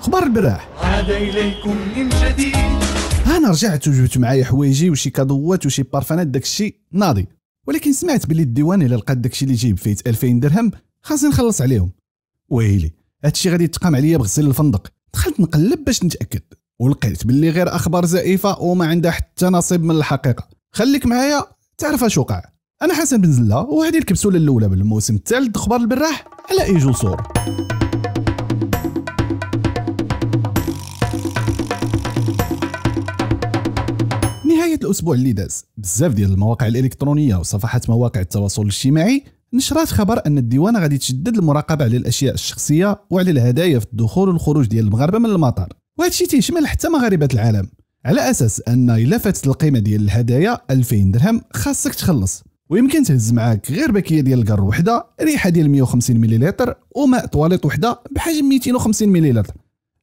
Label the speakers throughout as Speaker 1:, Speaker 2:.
Speaker 1: اخبار البراح عاد اليكم من جديد انا رجعت وجبت معايا حوايجي وشي كادوات وشي بارفانات داكشي ناضي ولكن سمعت بلي الديوان الا لقى داكشي اللي جايب فيه 2000 درهم خاصني نخلص عليهم ويلي هادشي غادي يتقام عليا بغسيل الفندق دخلت نقلب باش نتاكد ولقيت باللي غير اخبار زائفه وما عندها حتى نصيب من الحقيقه خليك معايا تعرف اش وقع انا حسن بن زله وهذه الكبسوله الاولى بالموسم الثالث اخبار البراح على اي صور نهايه الاسبوع اللي داز بزاف ديال المواقع الالكترونيه وصفحات مواقع التواصل الاجتماعي نشرات خبر ان الديوان غادي تشدد المراقبه على الاشياء الشخصيه وعلى الهدايا في الدخول والخروج ديال المغاربه من المطار وهذا الشيء تيشمل حتى مغاربه العالم على اساس ان الا فاتت القيمه ديال الهدايا 2000 درهم خاصك تخلص ويمكن تهز معاك غير باكيه ديال الكر وحده ريحه ديال 150 مليلتر وماء طواليط وحده بحجم 250 مليلتر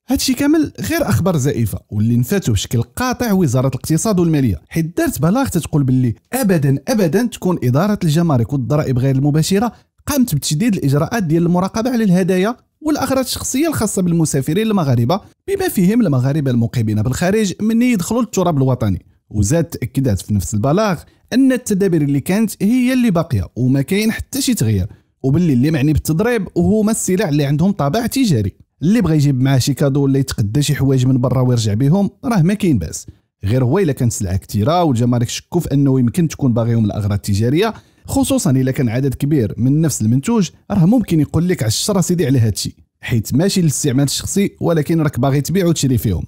Speaker 1: هادشي كامل غير اخبار زائفه واللي نفاتو بشكل قاطع وزاره الاقتصاد والماليه حيت دارت بلاغ تتقول باللي ابدا ابدا تكون اداره الجمارك والضرائب غير المباشره قامت بتشديد الاجراءات ديال المراقبه على الهدايا والاغراض الشخصيه الخاصه بالمسافرين المغاربه بما فيهم المغاربه المقيمين بالخارج من يدخلوا للتراب الوطني وزاد تاكدات في نفس البلاغ ان التدابير اللي كانت هي اللي باقيه وما كاين حتى شي تغيير وباللي اللي معني بالتضريب هما السلع اللي عندهم طابع تجاري اللي بغى يجيب معاه شي كادو ولا يتقدا شي حوايج من برا ويرجع بهم راه ما كاين باس غير هو الا كانت السلعه كثيره والجمارك شكوا في انه يمكن تكون باغيهم الاغراض التجاريه خصوصا الا كان عدد كبير من نفس المنتوج راه ممكن يقول لك 10 سيدي على هذا الشيء حيت ماشي للاستعمال الشخصي ولكن راك باغي تبيع وتشري فيهم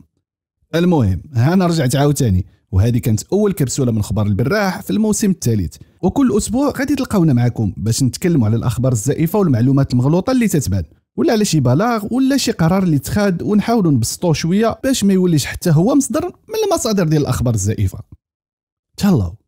Speaker 1: المهم ها انا رجعت عاوتاني وهذه كانت اول كبسوله من اخبار البراح في الموسم الثالث وكل اسبوع غادي تلقاونا معكم باش نتكلموا على الاخبار الزائفه والمعلومات المغلوطه اللي تتبان ولا على شي بلاغ ولا شي قرار اللي تخاد ونحاولوا نبسطوه شويه باش ما يوليش حتى هو مصدر من المصادر ديال الاخبار الزائفه تهلاو